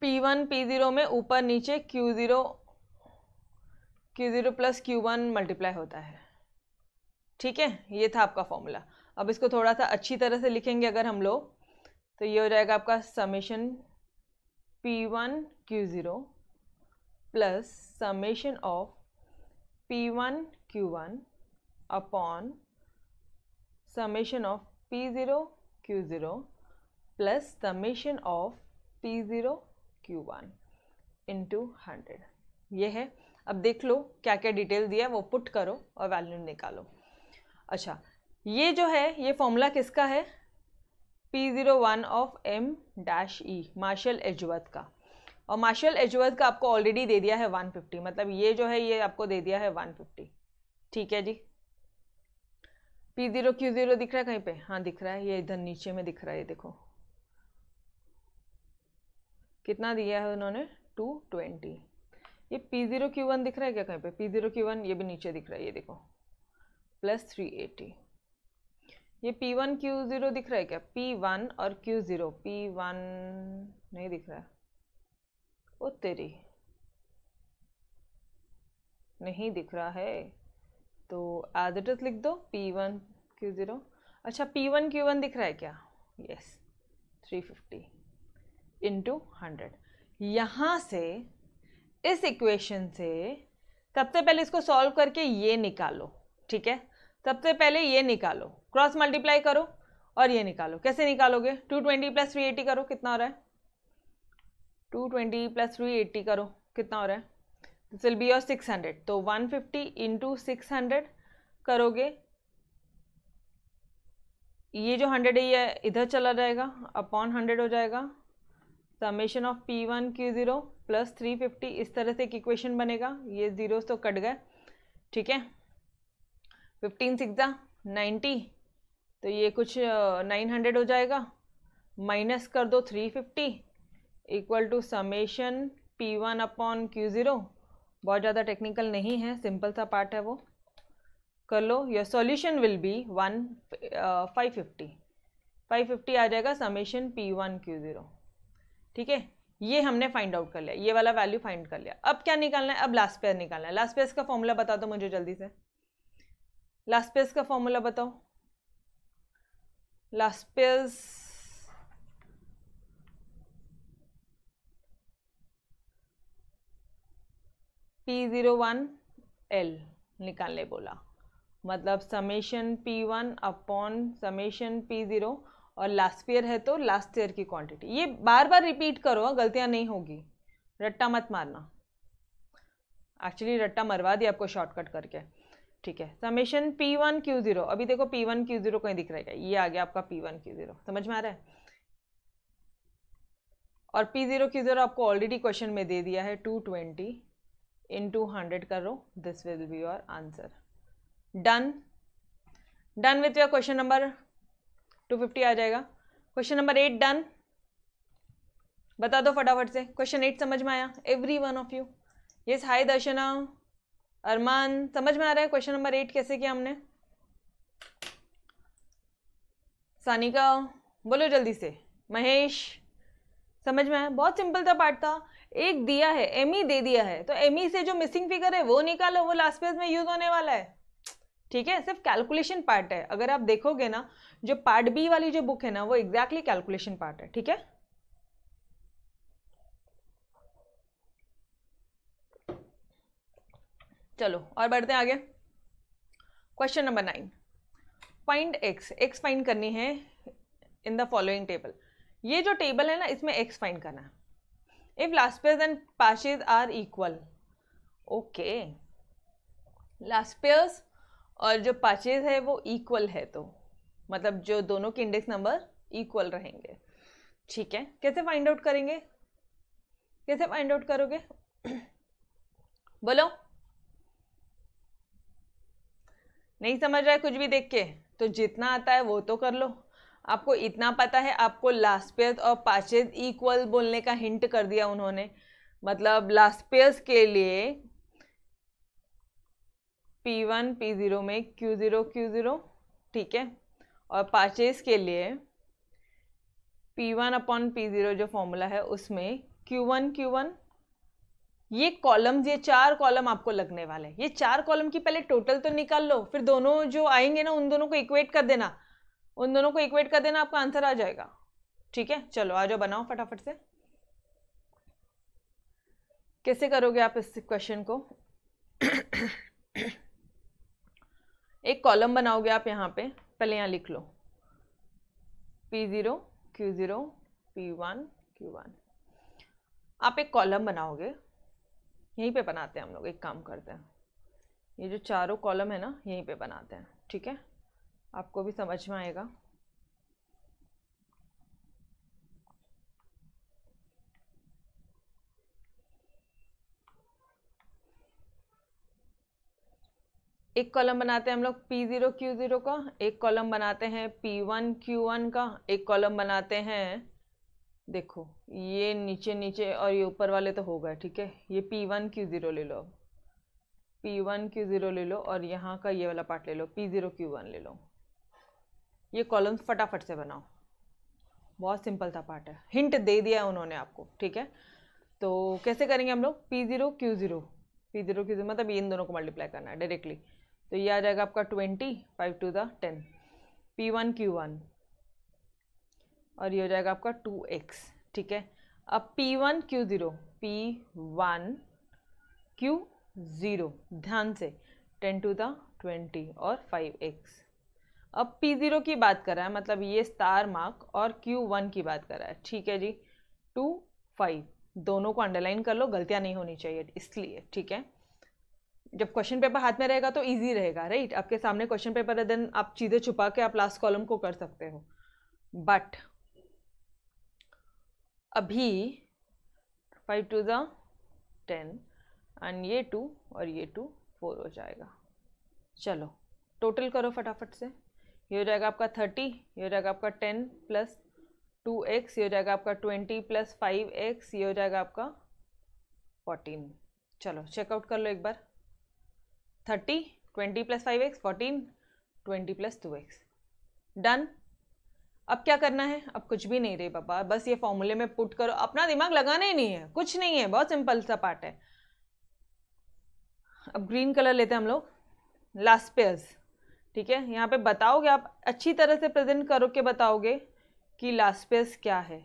पी वन पी ज़ीरो में ऊपर नीचे Q zero Q zero plus Q one multiply होता है ठीक है ये था आपका फॉर्मूला अब इसको थोड़ा सा अच्छी तरह से लिखेंगे अगर हम लोग तो ये हो जाएगा आपका summation P one Q zero plus summation of P one Q one upon summation of P zero Q zero plus summation of P zero Q one into hundred ये है अब देख लो क्या क्या डिटेल दिया है वो पुट करो और वैल्यू निकालो अच्छा ये जो है ये फॉर्मूला किसका है P zero one of M dash E Marshall एजवत का और मार्शल एजवत का आपको ऑलरेडी दे दिया है 150 मतलब ये जो है ये आपको दे दिया है 150 ठीक है जी पी ज़ीरो क्यू ज़ीरो दिख रहा है कहीं पे हाँ दिख रहा है ये इधर नीचे में दिख रहा है ये देखो कितना दिया है उन्होंने टू ट्वेंटी ये पी ज़ीरो क्यू वन दिख रहा है क्या कहीं पे पी ज़ीरो क्यू वन ये भी नीचे दिख रहा है ये देखो प्लस थ्री एटी ये पी वन क्यू ज़ीरो दिख रहा है क्या पी वन और क्यू ज़ीरो पी वन नहीं दिख रहा है वो तेरी नहीं दिख रहा है तो एज इट इज लिख दो पी वन क्यू ज़ीरो अच्छा पी वन क्यू वन दिख रहा है क्या yes three fifty into hundred यहाँ से इस इक्वेशन से सबसे पहले इसको सॉल्व करके ये निकालो ठीक है सबसे पहले ये निकालो क्रॉस मल्टीप्लाई करो और ये निकालो कैसे निकालोगे two twenty plus three eighty करो कितना हो रहा है two twenty plus three eighty करो कितना हो रहा है this will be your six hundred तो one fifty into six hundred करोगे ये जो हंड्रेड है ये इधर चला जाएगा अपॉन हंड्रेड हो जाएगा summation of P one Q zero plus three fifty इस तरह से एक इक्वेशन बनेगा ये ज़ीरोस तो कट गए ठीक है फिफ्टीन सिक्सा नाइन्टी तो ये कुछ नाइन हंड्रेड हो जाएगा माइनस कर दो three fifty equal to summation P one upon Q zero बहुत ज़्यादा टेक्निकल नहीं है सिंपल सा पार्ट है वो कर लो your solution will be one five fifty five fifty आ जाएगा summation P one Q zero ठीक है ये हमने फाइंड आउट कर लिया ये वाला वैल्यू फाइंड कर लिया अब क्या निकालना है अब लास्ट पेयर निकालना है लास्ट पेयर का फॉर्मूला बता दो मुझे जल्दी से लास्पेस का फॉर्मूला बताओ Laspeyres P zero one L निकालने बोला मतलब summation P one upon summation P zero और लास्ट ईयर है तो लास्ट ईयर की क्वांटिटी ये बार बार रिपीट करो हाँ, गलतियां नहीं होगी रट्टा मत मारना एक्चुअली रट्टा मरवा दिया आपको शॉर्टकट करके ठीक है summation P one Q zero अभी देखो पी वन क्यू ज़ीरो कहीं दिख रहेगा ये आ गया आपका पी वन क्यू ज़ीरो समझ में आ रहा है और पी ज़ीरो क्यू ज़ीरो आपको ऑलरेडी क्वेश्चन में दे दिया है two twenty into hundred करो this will be your answer done done with your question number two fifty आ जाएगा क्वेश्चन नंबर एट डन बता दो फटाफट से क्वेश्चन एट समझ में आया every one of you yes hi Darshana Armaan समझ में आ रहा है क्वेश्चन नंबर एट कैसे किया हमने सानिका बोलो जल्दी से महेश समझ में आया बहुत सिंपल था पार्ट था एक दिया है एम ई दे दिया है तो एम ई से जो मिसिंग फिगर है वो निकालो वो लास्ट पेज में यूज होने वाला है ठीक है सिर्फ कैलकुलेशन पार्ट है अगर आप देखोगे ना जो पार्ट बी वाली जो बुक है ना वो एग्जैक्टली कैलकुलेशन पार्ट है ठीक है चलो और बढ़ते हैं आगे question number nine find X X find करनी है इन द फॉलोइंग टेबल ये जो टेबल है ना इसमें एक्स फाइंड करना है if last and Paasche's are equal okay Laspeyres और जो पाचेज है वो इक्वल है तो मतलब जो दोनों के इंडेक्स नंबर इक्वल रहेंगे ठीक है कैसे फाइंड आउट करेंगे कैसे फाइंड आउट करोगे [CLEARS THROAT] बोलो नहीं समझ रहा है कुछ भी देख के तो जितना आता है वो तो कर लो आपको इतना पता है आपको लास्पेथ और पाचेज इक्वल बोलने का हिंट कर दिया उन्होंने मतलब लास्पेस के लिए पी वन पी ज़ीरो में क्यू ज़ीरो क्यू ज़ीरो ठीक है और पाचेज के लिए P one upon P zero जो फॉर्मूला है उसमें क्यू वन क्यू वन ये कॉलम्स ये चार कॉलम आपको लगने वाले ये चार कॉलम की पहले टोटल तो निकाल लो फिर दोनों जो आएंगे ना उन दोनों को इक्वेट कर देना उन दोनों को इक्वेट कर देना आपका आंसर आ जाएगा ठीक है चलो आ जाओ बनाओ फटाफट से कैसे करोगे आप इस क्वेश्चन को एक कॉलम बनाओगे आप यहाँ पे पहले यहाँ लिख लो P zero Q zero P one Q one आप एक कॉलम बनाओगे यहीं पे बनाते हैं हम लोग एक काम करते हैं ये जो चारों कॉलम है ना यहीं पे बनाते हैं ठीक है आपको भी समझ में आएगा एक कॉलम बनाते हैं हम लोग पी ज़ीरो क्यू ज़ीरो का एक कॉलम बनाते हैं पी वन क्यू वन का एक कॉलम बनाते हैं देखो ये नीचे नीचे और ये ऊपर वाले तो हो गए ठीक है ये पी वन क्यू ज़ीरो ले लो अब पी वन क्यू ज़ीरो ले लो और यहाँ का ये वाला पार्ट ले लो पी ज़ीरो क्यू वन ले लो ये कॉलम्स फटाफट से बनाओ बहुत सिंपल था पार्ट है हिंट दे दिया है उन्होंने आपको ठीक है तो कैसे करेंगे हम लोग P zero Q zero P zero Q zero मतलब इन दोनों को मल्टीप्लाई करना है डायरेक्टली तो ये आ जाएगा आपका twenty five to the ten P one Q one और ये हो जाएगा आपका टू एक्स ठीक है अब P one Q zero P one Q zero ध्यान से टेन टू द ट्वेंटी और फाइव एक्स अब पी ज़ीरो की बात कर रहा है मतलब ये स्टार मार्क और क्यू वन की बात कर रहा है ठीक है जी टू फाइव दोनों को अंडरलाइन कर लो गलतियाँ नहीं होनी चाहिए इसलिए ठीक है जब क्वेश्चन पेपर हाथ में रहेगा तो इजी रहेगा राइट आपके सामने क्वेश्चन पेपर है देन आप चीज़ें छुपा के आप लास्ट कॉलम को कर सकते हो बट अभी five to the ten and ये टू और ये टू फोर हो जाएगा चलो टोटल करो फटाफट से ये हो जाएगा आपका थर्टी ये हो जाएगा आपका टेन प्लस टू एक्स ये हो जाएगा आपका ट्वेंटी प्लस फाइव एक्स ये हो जाएगा आपका फोर्टीन चलो चेकआउट कर लो एक बार thirty twenty plus five X fourteen twenty plus two X done अब क्या करना है अब कुछ भी नहीं रे बाबा बस ये फॉर्मूले में पुट करो अपना दिमाग लगाना ही नहीं है कुछ नहीं है बहुत सिंपल सा पार्ट है अब ग्रीन कलर लेते हैं हम लोग लास्ट पेयर्स ठीक है यहाँ पे बताओगे आप अच्छी तरह से प्रेजेंट करो के बताओगे कि लास्ट पेयर्स क्या है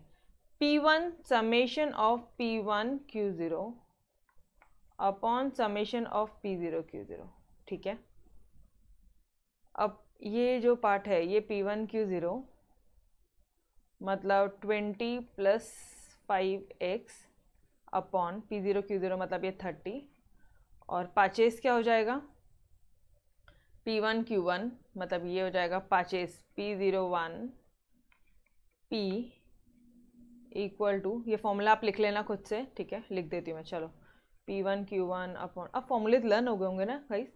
P one summation of P one Q zero upon summation of P zero Q zero ठीक है अब ये जो पार्ट है ये पी वन क्यू ज़ीरो मतलब twenty plus five X upon P zero Q zero मतलब ये थर्टी और पाचेस क्या हो जाएगा पी वन क्यू वन मतलब ये हो जाएगा Paasche's P zero one P equal to ये फॉर्मूला आप लिख लेना खुद से ठीक है लिख देती हूँ मैं चलो P one Q one upon अब फॉर्मूले लर्न तो हो गए होंगे ना भाई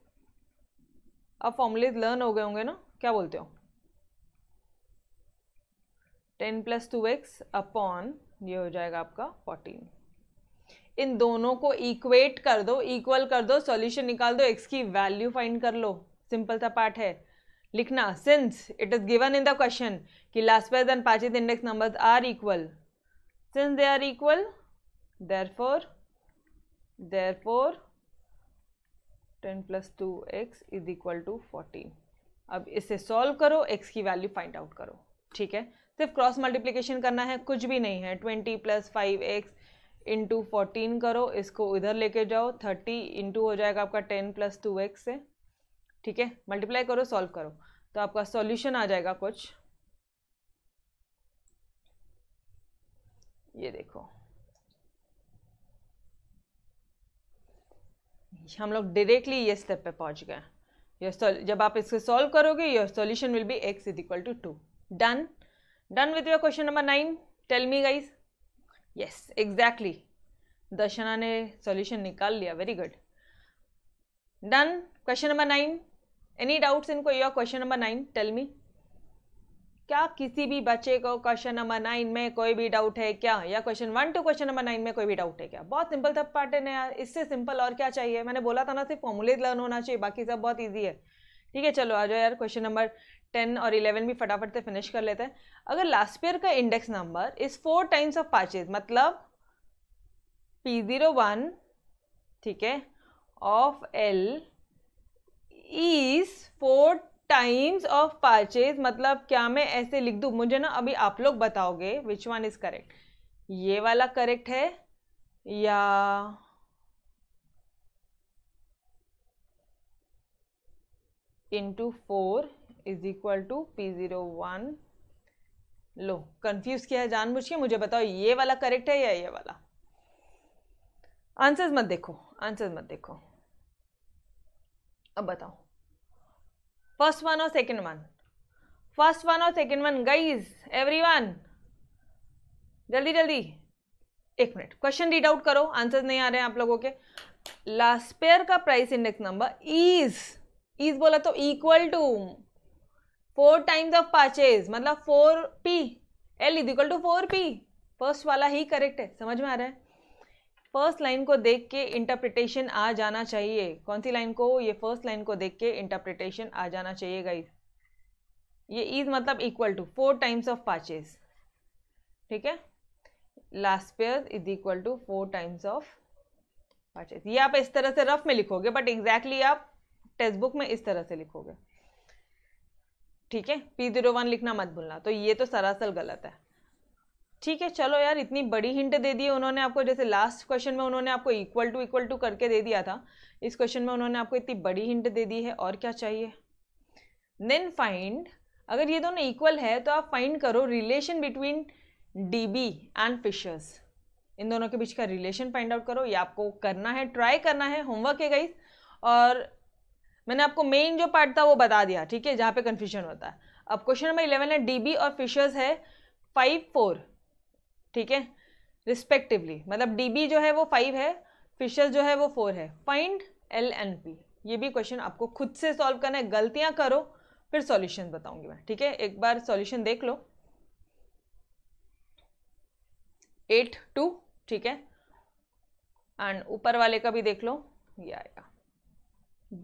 अब फॉर्मूले लर्न तो हो गए होंगे ना क्या बोलते हो ten plus two X upon ये हो जाएगा आपका फोर्टीन इन दोनों को इक्वेट कर दो इक्वल कर दो सॉल्यूशन निकाल दो एक्स की वैल्यू फाइंड कर लो सिंपल सा पार्ट है लिखना since it is given in the question कि Laspeyres and Paasche's index numbers are equal since they are equal therefore therefore ten plus two X is equal to fourteen अब इसे solve करो x की value find out करो ठीक है सिर्फ cross multiplication करना है कुछ भी नहीं है twenty plus five X into fourteen करो इसको इधर लेके जाओ थर्टी इंटू हो जाएगा आपका टेन प्लस टू एक्स से ठीक है मल्टीप्लाई करो सॉल्व करो तो आपका सॉल्यूशन आ जाएगा कुछ ये देखो हम लोग डायरेक्टली ये स्टेप पे पहुंच गए जब आप इसको सॉल्व करोगे your solution will be X is equal to two done done with your question number nine tell me guys yes exactly Darshana ने सॉल्यूशन निकाल लिया very good done question number nine any doubts इनको your question number nine tell me क्या किसी भी बच्चे को question number nine में कोई भी डाउट है क्या या question one two question number nine में कोई भी डाउट है क्या बहुत सिंपल था पार्टन है यार इससे सिंपल और क्या चाहिए मैंने बोला था ना सिर्फ फॉर्मुलेज लर्न होना चाहिए बाकी सब बहुत ईजी है ठीक है चलो आ जाओ यार क्वेश्चन नंबर टेन और इलेवन भी फटाफट से फिनिश कर लेते हैं अगर लास्ट ईयर का index number is four times of Paasche's मतलब पी ज़ीरो वन ठीक है of L is four times of Paasche's मतलब क्या मैं ऐसे लिख दूँ मुझे ना अभी आप लोग बताओगे विच वन इज़ करेक्ट ये वाला करेक्ट है या into four is equal to P zero one लो कंफ्यूज किया है जानबूझ के मुझे बताओ ये वाला करेक्ट है या ये वाला आंसर्स मत देखो आंसर्स मत देखो अब बताओ फर्स्ट वन और सेकंड वन फर्स्ट वन और सेकंड वन गाइस एवरीवन जल्दी जल्दी एक मिनट क्वेश्चन रीड आउट करो आंसर्स नहीं आ रहे हैं आप लोगों के पेयर का price index number is is बोला तो equal to four times of Paasche's मतलब four P L is equal to four P first वाला ही करेक्ट है समझ में आ रहा है फर्स्ट लाइन को देख के इंटरप्रिटेशन आ जाना चाहिए कौन सी लाइन को ये फर्स्ट लाइन को देख के इंटरप्रिटेशन आ जाना चाहिए गाइस ये इज मतलब equal to four times of Paasche's ठीक है Laspeyres is equal to four times of Paasche's ये आप इस तरह से रफ में लिखोगे बट एग्जैक्टली exactly आप टेक्स्ट बुक में इस तरह से लिखोगे ठीक है पी जीरो वन लिखना मत भूलना तो ये तो सरासर गलत है ठीक है चलो यार इतनी बड़ी हिंट दे दी है उन्होंने आपको जैसे लास्ट क्वेश्चन में उन्होंने आपको इक्वल टू इक्वल टू करके दे दिया था इस क्वेश्चन में उन्होंने आपको इतनी बड़ी हिंट दे दी है और क्या चाहिए देन फाइंड अगर ये दोनों इक्वल है तो आप फाइंड करो relation between D B and Fisher's इन दोनों के बीच का रिलेशन फाइंड आउट करो ये आपको करना है ट्राई करना है होमवर्क है गाइस और मैंने आपको मेन जो पार्ट था वो बता दिया ठीक है जहाँ पे कन्फ्यूजन होता है अब क्वेश्चन नंबर इलेवन है डी और फिशर्स है फाइव फोर ठीक है रिस्पेक्टिवली मतलब डी जो है वो फाइव है फिशर्स जो है वो फोर है फाइंड एल एन पी ये भी क्वेश्चन आपको खुद से सॉल्व करना है गलतियाँ करो फिर सॉल्यूशन बताऊंगी मैं ठीक है एक बार सॉल्यूशन देख लो एट टू ठीक है एंड ऊपर वाले का भी देख लो ये आएगा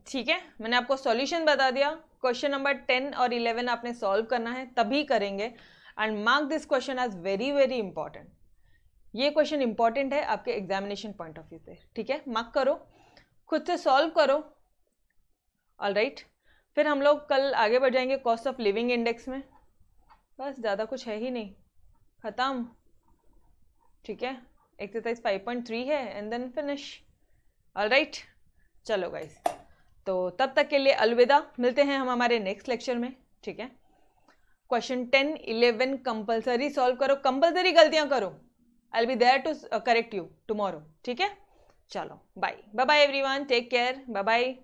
ठीक है मैंने आपको सॉल्यूशन बता दिया क्वेश्चन नंबर टेन और इलेवन आपने सॉल्व करना है तभी करेंगे and mark this question as very very important ये क्वेश्चन इंपॉर्टेंट है आपके एग्जामिनेशन पॉइंट ऑफ व्यू से ठीक है मार्क करो खुद से सॉल्व करो ऑल राइट right. फिर हम लोग कल आगे बढ़ जाएंगे कॉस्ट ऑफ लिविंग इंडेक्स में बस ज़्यादा कुछ है ही नहीं ख़त्म ठीक है एक्सरसाइज फाइव पॉइंट थ्री है and then finish all right चलो गाइस तो तब तक के लिए अलविदा मिलते हैं हम हमारे नेक्स्ट लेक्चर में ठीक है question ten eleven compulsory solve करो कंपलसरी गलतियां करो I be there to correct you tomorrow ठीक है चलो bye bye bye everyone take care bye bye